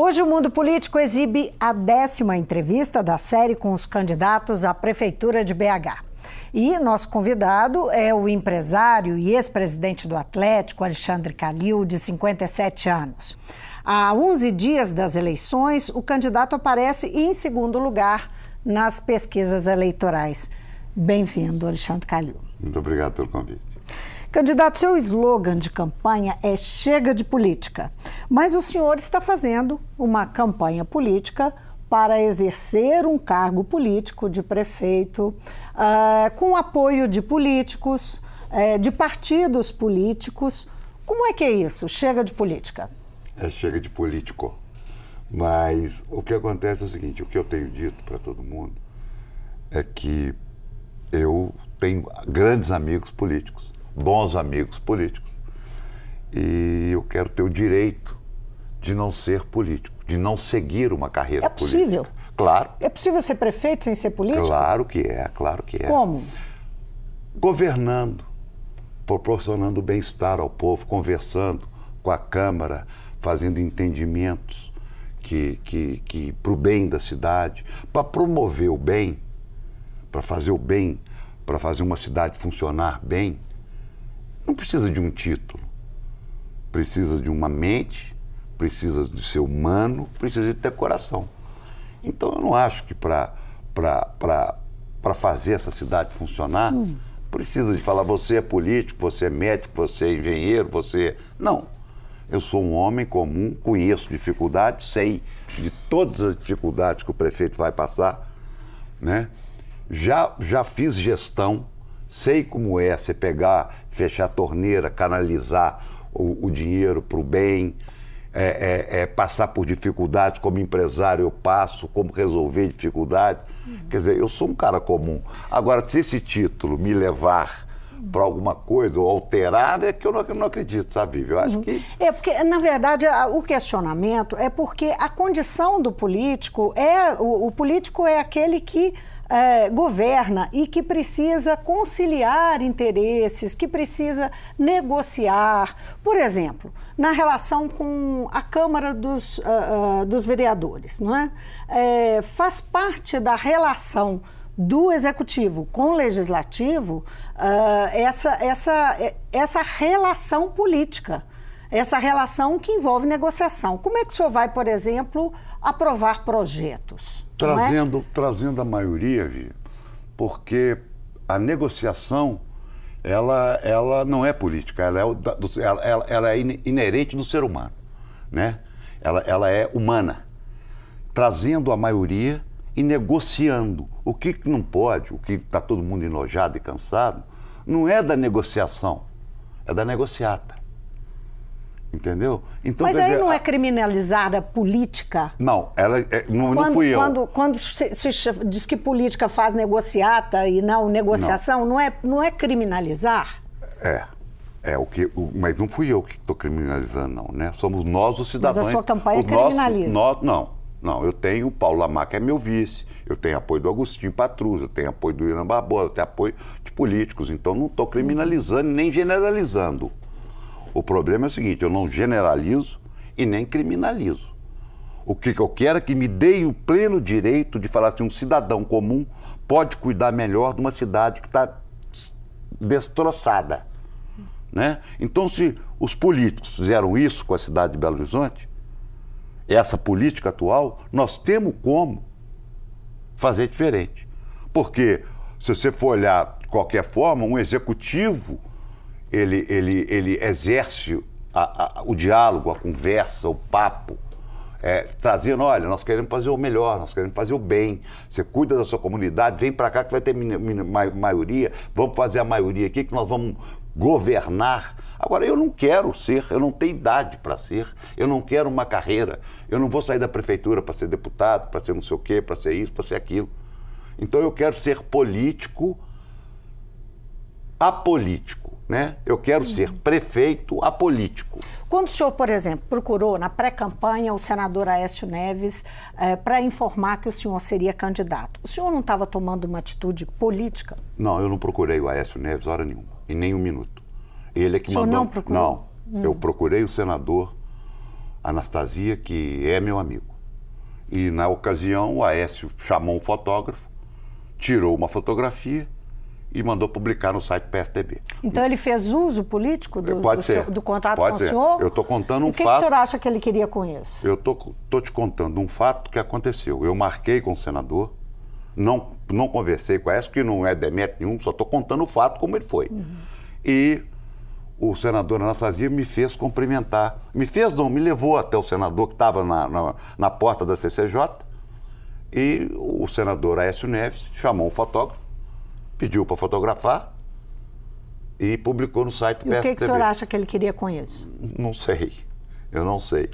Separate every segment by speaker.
Speaker 1: Hoje o Mundo Político exibe a décima entrevista da série com os candidatos à Prefeitura de BH. E nosso convidado é o empresário e ex-presidente do Atlético, Alexandre Calil, de 57 anos. Há 11 dias das eleições, o candidato aparece em segundo lugar nas pesquisas eleitorais. Bem-vindo, Alexandre Calil.
Speaker 2: Muito obrigado pelo convite.
Speaker 1: Candidato, seu slogan de campanha é chega de política. Mas o senhor está fazendo uma campanha política para exercer um cargo político de prefeito, uh, com apoio de políticos, uh, de partidos políticos. Como é que é isso? Chega de política.
Speaker 2: É chega de político. Mas o que acontece é o seguinte: o que eu tenho dito para todo mundo é que eu tenho grandes amigos políticos bons amigos políticos. E eu quero ter o direito de não ser político, de não seguir uma carreira é política. É possível? Claro.
Speaker 1: É possível ser prefeito sem ser político?
Speaker 2: Claro que é, claro que é. Como? Governando, proporcionando bem-estar ao povo, conversando com a Câmara, fazendo entendimentos que, que, que para o bem da cidade, para promover o bem, para fazer o bem, para fazer uma cidade funcionar bem, não precisa de um título. Precisa de uma mente, precisa de ser humano, precisa de ter coração. Então eu não acho que para fazer essa cidade funcionar, precisa de falar você é político, você é médico, você é engenheiro, você. É... Não. Eu sou um homem comum, conheço dificuldades, sei de todas as dificuldades que o prefeito vai passar, né? Já, já fiz gestão, Sei como é você pegar, fechar a torneira, canalizar o, o dinheiro para o bem, é, é, é, passar por dificuldades, como empresário eu passo, como resolver dificuldades. Uhum. Quer dizer, eu sou um cara comum. Agora, se esse título me levar para alguma coisa ou alterar é que eu não, eu não acredito, sabe, Eu acho uhum. que.
Speaker 1: É, porque, na verdade, a, o questionamento é porque a condição do político é. O, o político é aquele que é, governa e que precisa conciliar interesses, que precisa negociar. Por exemplo, na relação com a Câmara dos, uh, uh, dos Vereadores, não é? é? faz parte da relação do executivo com o legislativo uh, essa, essa, essa relação política essa relação que envolve negociação. Como é que o senhor vai, por exemplo, aprovar projetos? É? Trazendo,
Speaker 2: é? trazendo a maioria, Vi, porque a negociação ela, ela não é política, ela é, ela, ela é inerente do ser humano, né? Ela, ela é humana. Trazendo a maioria e negociando. O que não pode, o que está todo mundo enojado e cansado, não é da negociação, é da negociata. Entendeu? Então, Mas aí dizer, não é
Speaker 1: criminalizar a política?
Speaker 2: Não, ela é, é não, quando, não fui eu. Quando,
Speaker 1: quando se, se, diz que política faz negociata e não negociação, não, não é, não é criminalizar?
Speaker 2: É. É, o que, o, mas não fui eu que estou criminalizando, não, né? Somos nós os cidadãos. Mas a sua campanha criminaliza. Nosso, nós, não, não. Eu tenho o Paulo Lamar, que é meu vice, eu tenho apoio do Agostinho Patrus, eu tenho apoio do Irã Barbosa, eu tenho apoio de políticos. Então não estou criminalizando nem generalizando. O problema é o seguinte: eu não generalizo e nem criminalizo. O que, eu quero é que me deem o pleno direito de falar assim: um cidadão comum pode cuidar melhor de uma cidade que está destroçada. Né? Então, se os políticos fizeram isso com a cidade de Belo Horizonte, essa política atual, nós temos como fazer diferente. Porque, se você for olhar de qualquer forma, um executivo ele, ele, ele exerce a, a, o diálogo, a conversa, o papo, é, trazendo, olha, nós queremos fazer o melhor, nós queremos fazer o bem, você cuida da sua comunidade, vem para cá que vai ter ma maioria, vamos fazer a maioria aqui que nós vamos governar. Agora, eu não quero ser, eu não tenho idade para ser, eu não quero uma carreira, eu não vou sair da prefeitura para ser deputado, para ser não sei o quê, para ser isso, para ser aquilo. Então eu quero ser político apolítico. Né? Eu quero ser prefeito apolítico.
Speaker 1: Quando o senhor, por exemplo, procurou na pré-campanha o senador Aécio Neves eh, para informar que o senhor seria candidato, o senhor não estava tomando uma atitude política?
Speaker 2: Não, eu não procurei o Aécio Neves hora nenhuma, em nenhum minuto. Ele é que o mandou. Não, procurou? não hum. eu procurei o senador Anastasia, que é meu amigo. E na ocasião, o Aécio chamou um fotógrafo, tirou uma fotografia e mandou publicar no site PSDB.
Speaker 1: Então ele fez uso político do, pode do, ser. Seu, do pode com ser. o senhor? Eu
Speaker 2: estou contando um fato. O que, fato... que o senhor
Speaker 1: acha que ele queria com isso?
Speaker 2: Eu estou tô, tô te contando um fato que aconteceu. Eu marquei com o senador, não, não conversei com essa, que não é demérito nenhum, só estou contando o fato como ele foi. Uhum. E o senador Anastasia me fez cumprimentar. Me fez não, me levou até o senador que estava na, na, na porta da CCJ e o senador Aécio Neves chamou um fotógrafo pediu para fotografar e publicou no site do E o que, que o senhor
Speaker 1: acha que ele queria com isso?
Speaker 2: Não sei, eu não sei.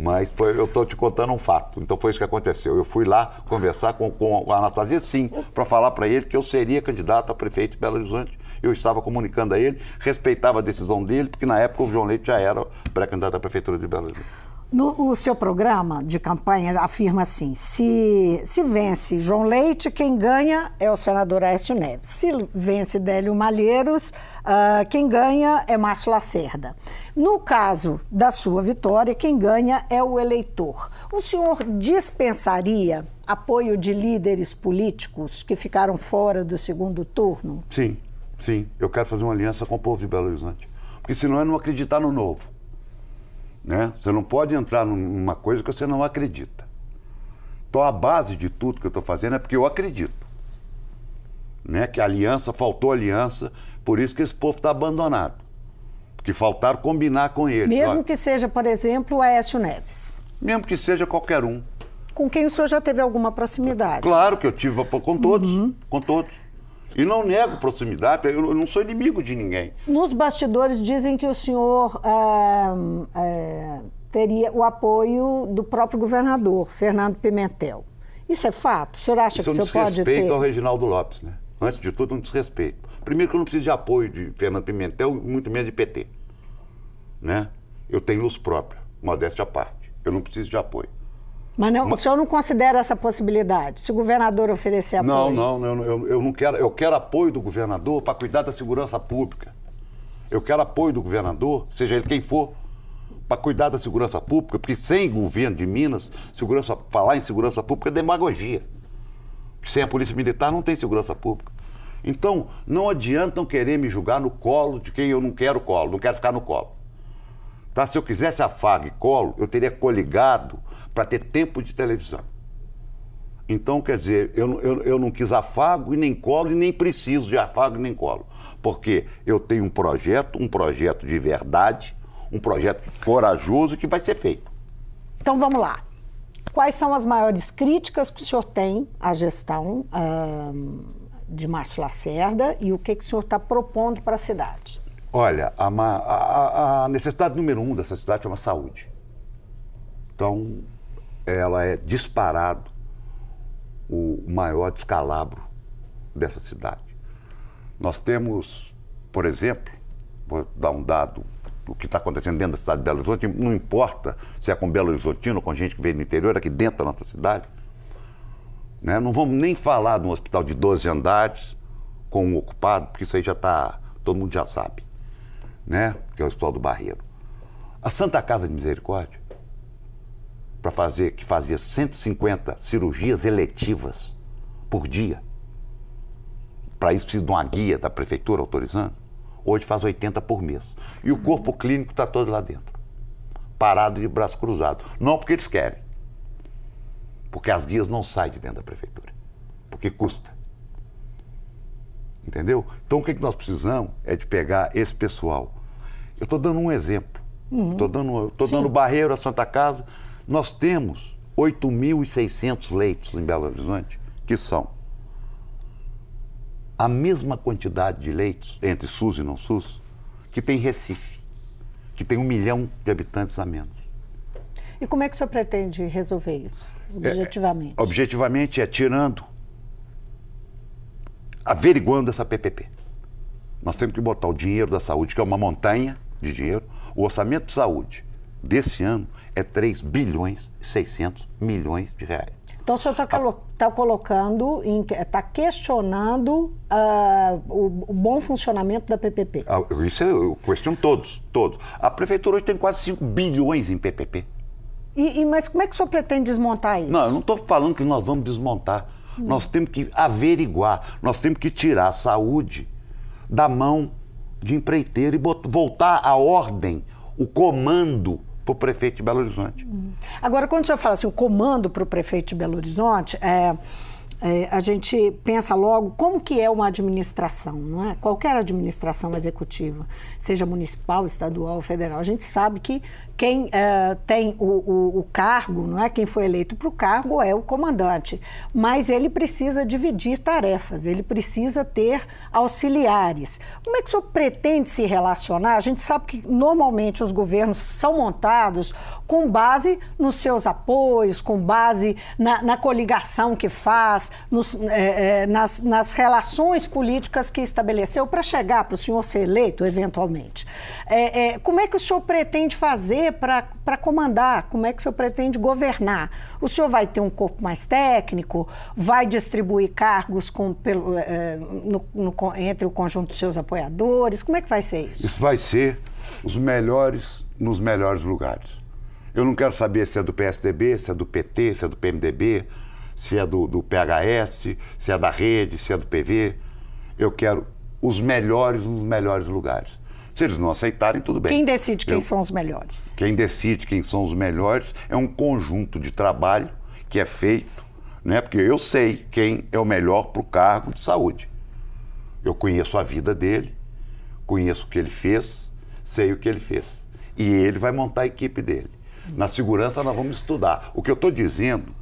Speaker 2: Mas foi, eu estou te contando um fato. Então foi isso que aconteceu. Eu fui lá conversar com, com a Anastasia, sim, para falar para ele que eu seria candidato a prefeito de Belo Horizonte. Eu estava comunicando a ele, respeitava a decisão dele, porque na época o João Leite já era pré-candidato à prefeitura de Belo Horizonte.
Speaker 1: No, o seu programa de campanha afirma assim: se, se vence João Leite, quem ganha é o senador Aécio Neves. Se vence Délio Malheiros, uh, quem ganha é Márcio Lacerda. No caso da sua vitória, quem ganha é o eleitor. O senhor dispensaria apoio de líderes políticos que ficaram fora do segundo turno?
Speaker 2: Sim, sim. Eu quero fazer uma aliança com o povo de Belo Horizonte. Porque senão é não acreditar no novo. Né? Você não pode entrar numa coisa que você não acredita. Então a base de tudo que eu estou fazendo é porque eu acredito. Né? Que aliança, faltou aliança, por isso que esse povo está abandonado. Porque faltaram combinar com ele. Mesmo Olha,
Speaker 1: que seja, por exemplo, o Aécio Neves.
Speaker 2: Mesmo que seja qualquer um.
Speaker 1: Com quem o senhor já teve alguma proximidade?
Speaker 2: Claro que eu tive com todos, uhum. com todos. E não nego proximidade, eu não sou inimigo de ninguém.
Speaker 1: Nos bastidores dizem que o senhor é, é, teria o apoio do próprio governador, Fernando Pimentel. Isso é fato? O senhor acha Isso que é o senhor pode ter? desrespeito ao
Speaker 2: Reginaldo Lopes, né? Antes de tudo, um desrespeito. Primeiro que eu não preciso de apoio de Fernando Pimentel, muito menos de PT. Né? Eu tenho luz própria, modéstia à parte. Eu não preciso de apoio.
Speaker 1: Mas, não, o senhor não considera essa possibilidade? Se o governador oferecer apoio? Não,
Speaker 2: não, não eu, eu não quero. Eu quero apoio do governador para cuidar da segurança pública. Eu quero apoio do governador, seja ele quem for, para cuidar da segurança pública, porque sem governo de Minas, segurança, falar em segurança pública é demagogia. Sem a polícia militar não tem segurança pública. Então, não adianta não querer me julgar no colo de quem eu não quero colo, não quero ficar no colo. Tá? Se eu quisesse afago e colo, eu teria coligado para ter tempo de televisão. Então, quer dizer, eu, eu, eu não quis afago e nem colo e nem preciso de afago e nem colo. Porque eu tenho um projeto, um projeto de verdade, um projeto corajoso que vai ser feito.
Speaker 1: Então, vamos lá. Quais são as maiores críticas que o senhor tem à gestão hum, de Márcio Lacerda e o que, que o senhor está propondo para a cidade?
Speaker 2: Olha, a, a, a necessidade número um dessa cidade é uma saúde. Então, ela é disparado o maior descalabro dessa cidade. Nós temos, por exemplo, vou dar um dado do que está acontecendo dentro da cidade de Belo Horizonte, não importa se é com Belo Horizontino ou com gente que vem do interior, aqui dentro da nossa cidade. Né? Não vamos nem falar de um hospital de 12 andares com um ocupado, porque isso aí já está, todo mundo já sabe né? que é o Hospital do Barreiro. A Santa Casa de Misericórdia, para fazer, que fazia 150 cirurgias eletivas por dia. Para isso precisa de uma guia da prefeitura autorizando. Hoje faz 80 por mês. E o corpo clínico está todo lá dentro. Parado de braço cruzado. Não porque eles querem. Porque as guias não saem de dentro da prefeitura. Porque custa. Entendeu? Então o que, é que nós precisamos é de pegar esse pessoal eu estou dando um exemplo. Estou uhum. dando, dando barreiro à Santa Casa. Nós temos 8.600 leitos em Belo Horizonte, que são a mesma quantidade de leitos entre SUS e não SUS que tem Recife, que tem um milhão de habitantes a menos.
Speaker 1: E como é que o senhor pretende resolver isso, é, objetivamente?
Speaker 2: É, objetivamente é tirando, averiguando essa PPP. Nós temos que botar o dinheiro da saúde, que é uma montanha, de dinheiro. O orçamento de saúde desse ano é 3 bilhões e 600 milhões de reais.
Speaker 1: Então o senhor está colo tá colocando, está questionando uh, o, o, bom funcionamento da PPP.
Speaker 2: Ah, isso eu, eu questiono todos, todos. A prefeitura hoje tem quase 5 bilhões em PPP.
Speaker 1: E, e, mas como é que o senhor pretende desmontar isso?
Speaker 2: Não, eu não estou falando que nós vamos desmontar. Hum. Nós temos que averiguar, nós temos que tirar a saúde da mão de empreiteiro e voltar a ordem, o comando para o prefeito de Belo Horizonte. Hum.
Speaker 1: Agora, quando o senhor fala assim, o comando para o prefeito de Belo Horizonte, é, é, a gente pensa logo como que é uma administração, não é? Qualquer administração executiva, seja municipal, estadual, federal, a gente sabe que quem uh, tem o, o, o, cargo, não é? Quem foi eleito para o cargo é o comandante, mas ele precisa dividir tarefas, ele precisa ter auxiliares. Como é que o senhor pretende se relacionar? A gente sabe que normalmente os governos são montados com base nos seus apoios, com base na, na coligação que faz, nos, eh, eh, nas, nas relações políticas que estabeleceu para chegar para o senhor ser eleito, eventualmente. É, é, como é que o senhor pretende fazer fazer para comandar? Como é que o senhor pretende governar? O senhor vai ter um corpo mais técnico? Vai distribuir cargos com, pelo, é, no, no, entre o conjunto dos seus apoiadores? Como é que vai ser
Speaker 2: isso? Isso vai ser os melhores nos melhores lugares. Eu não quero saber se é do PSDB, se é do PT, se é do PMDB, se é do, do PHS, se é da rede, se é do PV. Eu quero os melhores nos melhores lugares. Se eles não aceitarem, tudo bem. Quem decide quem Eu, são
Speaker 1: os melhores?
Speaker 2: Quem decide quem são os melhores é um conjunto de trabalho que é feito, né? Porque eu sei quem é o melhor para o cargo de saúde. Eu conheço a vida dele, conheço o que ele fez, sei o que ele fez. E ele vai montar a equipe dele. Na segurança, nós vamos estudar. O que eu estou dizendo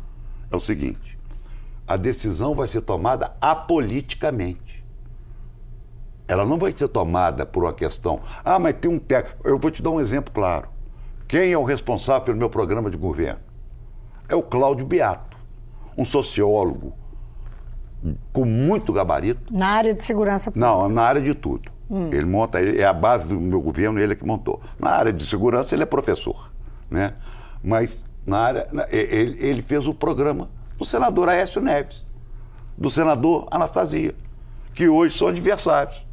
Speaker 2: é o seguinte: a decisão vai ser tomada apoliticamente ela não vai ser tomada por uma questão. Ah, mas tem um técnico. Eu vou te dar um exemplo claro. Quem é o responsável pelo meu programa de governo? É o Cláudio Beato, um sociólogo com muito gabarito.
Speaker 1: Na área de segurança pública?
Speaker 2: Não, na área de tudo. Hum. Ele monta, é a base do meu governo, ele é que montou. Na área de segurança, ele é professor. Né? Mas na área, ele, ele fez o programa do senador Aécio Neves, do senador Anastasia, que hoje são adversários.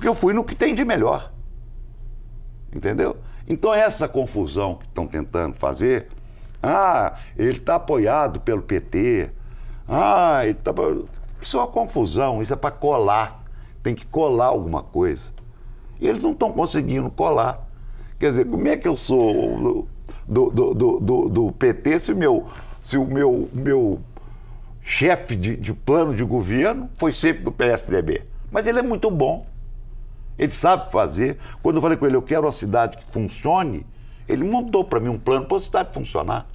Speaker 2: Porque eu fui no que tem de melhor. Entendeu? Então, essa confusão que estão tentando fazer. Ah, ele está apoiado pelo PT. Ah, ele está. Isso é uma confusão, isso é para colar. Tem que colar alguma coisa. E eles não estão conseguindo colar. Quer dizer, como é que eu sou do, do, do, do, do PT se, meu, se o meu, meu chefe de, de plano de governo foi sempre do PSDB? Mas ele é muito bom. Ele sabe fazer. Quando eu falei com ele, eu quero uma cidade que funcione, ele montou para mim um plano para a cidade funcionar.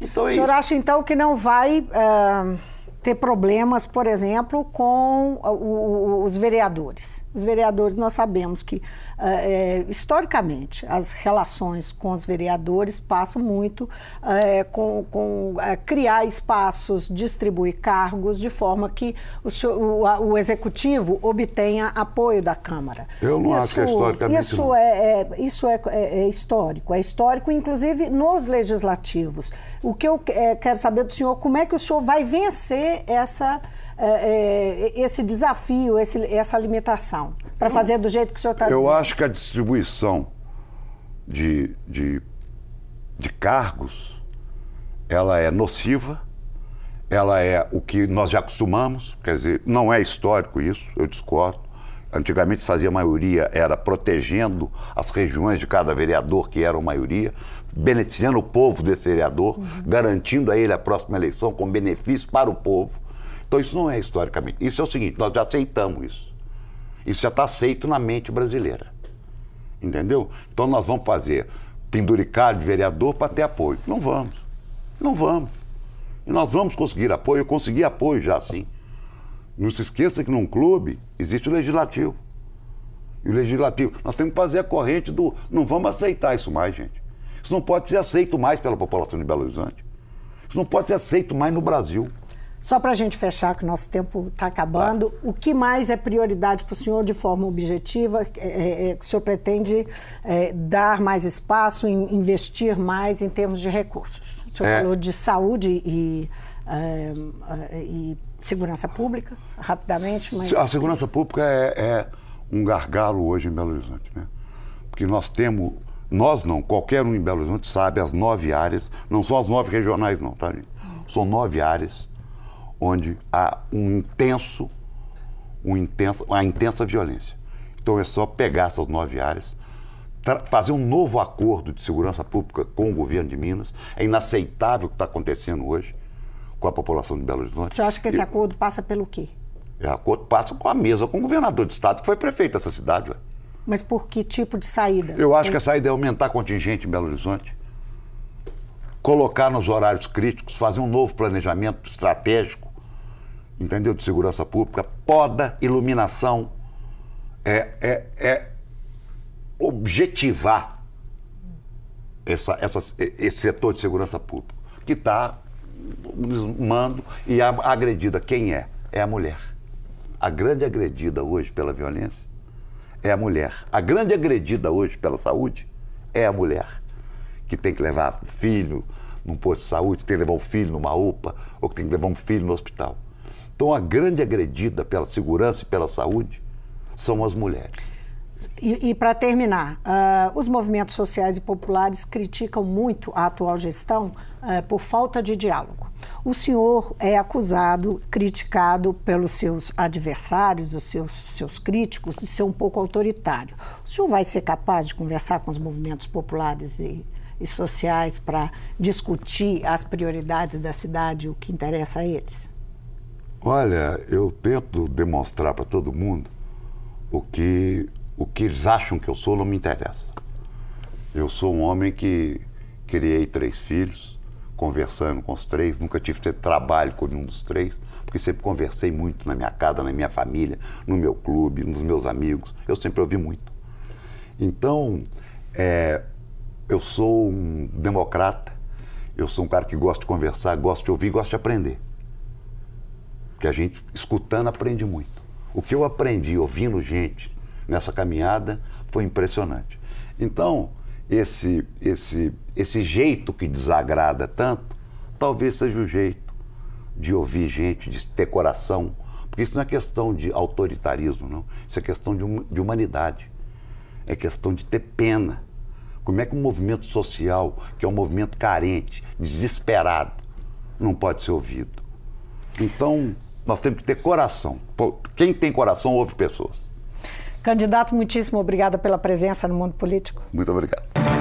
Speaker 1: Então é o senhor isso. acha, então, que não vai uh, ter problemas, por exemplo, com o, o, os vereadores? Os vereadores, nós sabemos que ah, é, historicamente, as relações com os vereadores passam muito ah, é, com, com é, criar espaços, distribuir cargos, de forma que o, o, o executivo obtenha apoio da Câmara. Eu não isso, acho que é historicamente. Isso, é, é, isso é, é, é, histórico. É histórico, inclusive, nos legislativos. O que eu quero saber do senhor, como é que o senhor vai vencer essa é, é, esse desafio, esse, essa alimentação, para fazer do jeito que o senhor está dizendo? Eu acho
Speaker 2: que a distribuição de, de, de cargos, ela é nociva, ela é o que nós já acostumamos, quer dizer, não é histórico isso, eu discordo. Antigamente se fazia maioria, era protegendo as regiões de cada vereador que eram maioria, beneficiando o povo desse vereador, uhum. garantindo a ele a próxima eleição com benefício para o povo. Então isso não é historicamente. Isso é o seguinte, nós já aceitamos isso. Isso já está aceito na mente brasileira. Entendeu? Então nós vamos fazer penduricar de vereador para ter apoio. Não vamos. Não vamos. E nós vamos conseguir apoio. Eu consegui apoio já, sim. Não se esqueça que num clube existe o legislativo. E o legislativo, nós temos que fazer a corrente do. Não vamos aceitar isso mais, gente. Isso não pode ser aceito mais pela população de Belo Horizonte. Isso não pode ser aceito mais no Brasil.
Speaker 1: Só para a gente fechar, que o nosso tempo está acabando, claro. o que mais é prioridade para o senhor de forma objetiva? É, é, é, que o senhor pretende é, dar mais espaço, in, investir mais em termos de recursos? O senhor é. falou de saúde e, é, e, segurança pública, rapidamente. Mas... A segurança
Speaker 2: pública é, um gargalo hoje em Belo Horizonte, né? Porque nós temos nós não, qualquer um em Belo Horizonte sabe as nove áreas, não são as nove regionais não, tá gente? São nove áreas onde há um intenso, um intenso, uma intensa violência. Então é só pegar essas nove áreas, fazer um novo acordo de segurança pública com o governo de Minas. É inaceitável o que está acontecendo hoje com a população de Belo Horizonte. Você acha que esse e...
Speaker 1: acordo passa pelo quê?
Speaker 2: O é, acordo passa com a mesa, com o governador de estado, que foi prefeito dessa cidade. Ué.
Speaker 1: Mas por que tipo de saída? Eu acho que a
Speaker 2: saída é aumentar contingente em Belo Horizonte, colocar nos horários críticos, fazer um novo planejamento estratégico entendeu? De segurança pública, poda, iluminação, é, é, é objetivar essa, essa, esse setor de segurança pública, que está desmando e a agredida, quem é? É a mulher. A grande agredida hoje pela violência é a mulher. A grande agredida hoje pela saúde é a mulher, que tem que levar filho num posto de saúde, que tem que levar um filho numa UPA, ou que tem que levar um filho no hospital. Então, a grande agredida pela segurança e pela saúde são as mulheres.
Speaker 1: E, e para terminar, uh, os movimentos sociais e populares criticam muito a atual gestão uh, por falta de diálogo. O senhor é acusado, criticado pelos seus adversários, os seus, seus críticos, de ser um pouco autoritário. O senhor vai ser capaz de conversar com os movimentos populares e, e sociais para discutir as prioridades da cidade, o que interessa a eles?
Speaker 2: Olha, eu tento demonstrar para todo mundo o que, o que eles acham que eu sou não me interessa. Eu sou um homem que criei três filhos, conversando com os três, nunca tive trabalho com nenhum dos três, porque sempre conversei muito na minha casa, na minha família, no meu clube, nos meus amigos, eu sempre ouvi muito. Então, é, eu sou um democrata, eu sou um cara que gosta de conversar, gosta de ouvir, gosta de aprender que a gente, escutando, aprende muito. O que eu aprendi ouvindo gente nessa caminhada foi impressionante. Então, esse, esse, esse jeito que desagrada tanto, talvez seja o jeito de ouvir gente, de ter coração. Porque isso não é questão de autoritarismo, não. Isso é questão de, hum, de humanidade. É questão de ter pena. Como é que um movimento social, que é um movimento carente, desesperado, não pode ser ouvido? Então, nós temos que ter coração. Quem tem coração ouve pessoas.
Speaker 1: Candidato, muitíssimo obrigada pela presença no mundo político.
Speaker 2: Muito obrigado.